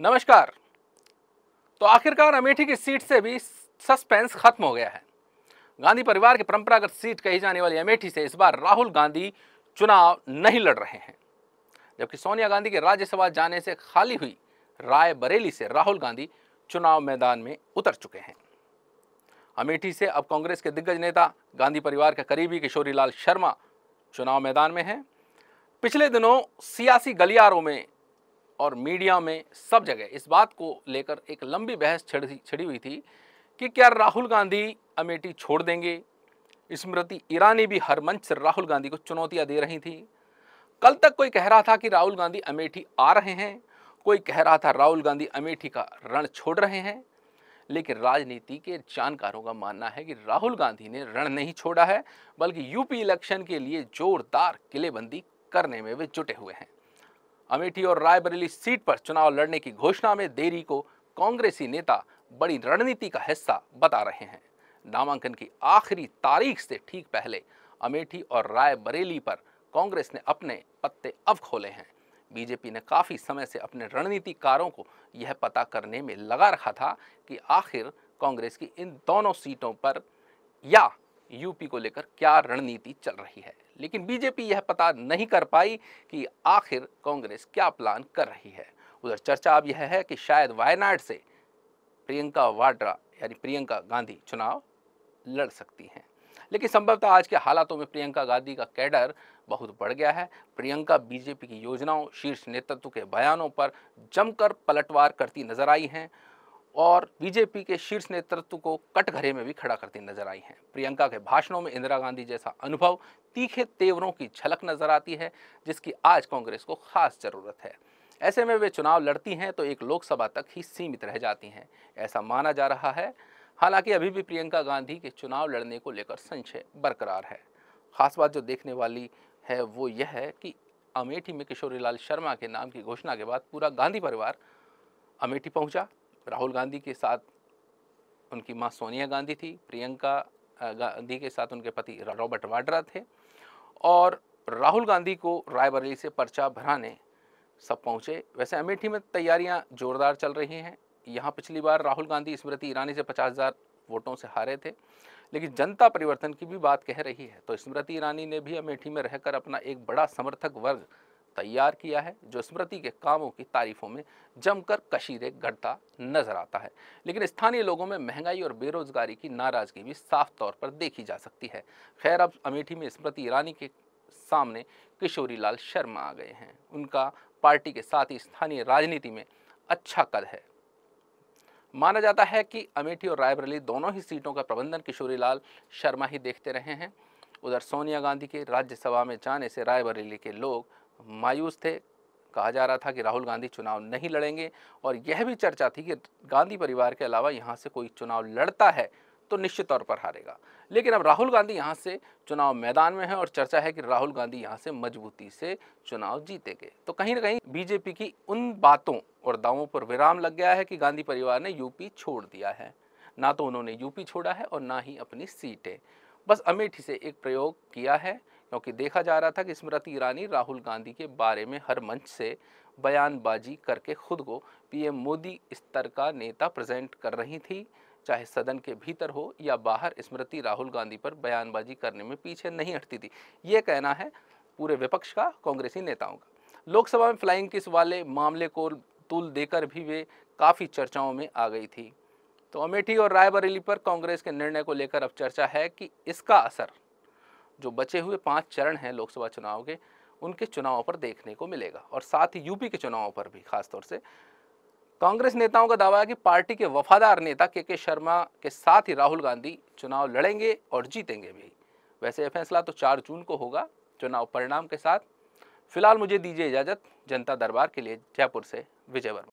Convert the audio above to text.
नमस्कार तो आखिरकार अमेठी की सीट से भी सस्पेंस खत्म हो गया है गांधी परिवार की परंपरागत सीट कही जाने वाली अमेठी से इस बार राहुल गांधी चुनाव नहीं लड़ रहे हैं जबकि सोनिया गांधी के राज्यसभा जाने से खाली हुई राय बरेली से राहुल गांधी चुनाव मैदान में उतर चुके हैं अमेठी से अब कांग्रेस के दिग्गज नेता गांधी परिवार के करीबी किशोरीलाल शर्मा चुनाव मैदान में हैं पिछले दिनों सियासी गलियारों में और मीडिया में सब जगह इस बात को लेकर एक लंबी बहस छिड़ी छिड़ी हुई थी कि क्या राहुल गांधी अमेठी छोड़ देंगे स्मृति ईरानी भी हर मंच से राहुल गांधी को चुनौतियां दे रही थी कल तक कोई कह रहा था कि राहुल गांधी अमेठी आ रहे हैं कोई कह रहा था राहुल गांधी अमेठी का रण छोड़ रहे हैं लेकिन राजनीति के जानकारों का मानना है कि राहुल गांधी ने रण नहीं छोड़ा है बल्कि यूपी इलेक्शन के लिए जोरदार किलेबंदी करने में वे जुटे हुए हैं अमेठी और रायबरेली सीट पर चुनाव लड़ने की घोषणा में देरी को कांग्रेसी नेता बड़ी रणनीति का हिस्सा बता रहे हैं नामांकन की आखिरी तारीख से ठीक पहले अमेठी और रायबरेली पर कांग्रेस ने अपने पत्ते अब खोले हैं बीजेपी ने काफ़ी समय से अपने रणनीतिकारों को यह पता करने में लगा रखा था कि आखिर कांग्रेस की इन दोनों सीटों पर या यूपी को लेकर क्या रणनीति चल रही है लेकिन बीजेपी यह पता नहीं कर पाई कि आखिर कांग्रेस क्या प्लान कर रही है उधर चर्चा अब यह है कि शायद वायनाड से प्रियंका वाड्रा यानी प्रियंका गांधी चुनाव लड़ सकती हैं लेकिन संभवतः आज के हालातों में प्रियंका गांधी का कैडर बहुत बढ़ गया है प्रियंका बीजेपी की योजनाओं शीर्ष नेतृत्व के बयानों पर जमकर पलटवार करती नजर आई हैं और बीजेपी के शीर्ष नेतृत्व को कटघरे में भी खड़ा करती नजर आई हैं प्रियंका के भाषणों में इंदिरा गांधी जैसा अनुभव तीखे तेवरों की झलक नजर आती है जिसकी आज कांग्रेस को खास जरूरत है ऐसे में वे चुनाव लड़ती हैं तो एक लोकसभा तक ही सीमित रह जाती हैं ऐसा माना जा रहा है हालांकि अभी भी प्रियंका गांधी के चुनाव लड़ने को लेकर संशय बरकरार है खास बात जो देखने वाली है वो यह है कि अमेठी में किशोरीलाल शर्मा के नाम की घोषणा के बाद पूरा गांधी परिवार अमेठी पहुंचा राहुल गांधी के साथ उनकी माँ सोनिया गांधी थी प्रियंका गांधी के साथ उनके पति रॉबर्ट वाड्रा थे और राहुल गांधी को रायबरेली से पर्चा भराने सब पहुंचे वैसे अमेठी में तैयारियां जोरदार चल रही हैं यहाँ पिछली बार राहुल गांधी स्मृति ईरानी से पचास हज़ार वोटों से हारे थे लेकिन जनता परिवर्तन की भी बात कह रही है तो स्मृति ईरानी ने भी अमेठी में रहकर अपना एक बड़ा समर्थक वर्ग तैयार किया है जो स्मृति के कामों की तारीफों में जमकर कशीरे गढ़ता नजर आता है लेकिन स्थानीय लोगों में महंगाई और बेरोजगारी की नाराजगी भी साफ तौर पर देखी जा सकती है खैर अब अमेठी में स्मृति ईरानी के सामने किशोरी लाल शर्मा आ गए हैं उनका पार्टी के साथ ही स्थानीय राजनीति में अच्छा कद है माना जाता है कि अमेठी और रायबरेली दोनों ही सीटों का प्रबंधन किशोरी लाल शर्मा ही देखते रहे हैं उधर सोनिया गांधी के राज्यसभा में जाने से रायबरेली के लोग मायूस थे कहा जा रहा था कि राहुल गांधी चुनाव नहीं लड़ेंगे और यह भी चर्चा थी कि गांधी परिवार के अलावा यहाँ से कोई चुनाव लड़ता है तो निश्चित तौर पर हारेगा लेकिन अब राहुल गांधी यहाँ से चुनाव मैदान में है और चर्चा है कि राहुल गांधी यहाँ से मजबूती से चुनाव जीतेंगे तो कहीं ना कहीं बीजेपी की उन बातों और दावों पर विराम लग गया है कि गांधी परिवार ने यूपी छोड़ दिया है ना तो उन्होंने यूपी छोड़ा है और ना ही अपनी सीटें बस अमेठी से एक प्रयोग किया है क्योंकि देखा जा रहा था कि स्मृति ईरानी राहुल गांधी के बारे में हर मंच से बयानबाजी करके खुद को पीएम मोदी स्तर का नेता प्रेजेंट कर रही थी चाहे सदन के भीतर हो या बाहर स्मृति राहुल गांधी पर बयानबाजी करने में पीछे नहीं हटती थी ये कहना है पूरे विपक्ष का कांग्रेसी नेताओं का लोकसभा में फ्लाइंग किस वाले मामले को तुल देकर भी वे काफ़ी चर्चाओं में आ गई थी तो अमेठी और रायबरेली पर कांग्रेस के निर्णय को लेकर अब चर्चा है कि इसका असर जो बचे हुए पाँच चरण हैं लोकसभा चुनाव के उनके चुनावों पर देखने को मिलेगा और साथ ही यूपी के चुनावों पर भी खासतौर से कांग्रेस नेताओं का दावा है कि पार्टी के वफादार नेता के के शर्मा के साथ ही राहुल गांधी चुनाव लड़ेंगे और जीतेंगे भी वैसे यह फैसला तो चार जून को होगा चुनाव परिणाम के साथ फिलहाल मुझे दीजिए इजाजत जनता दरबार के लिए जयपुर से विजय वर्मा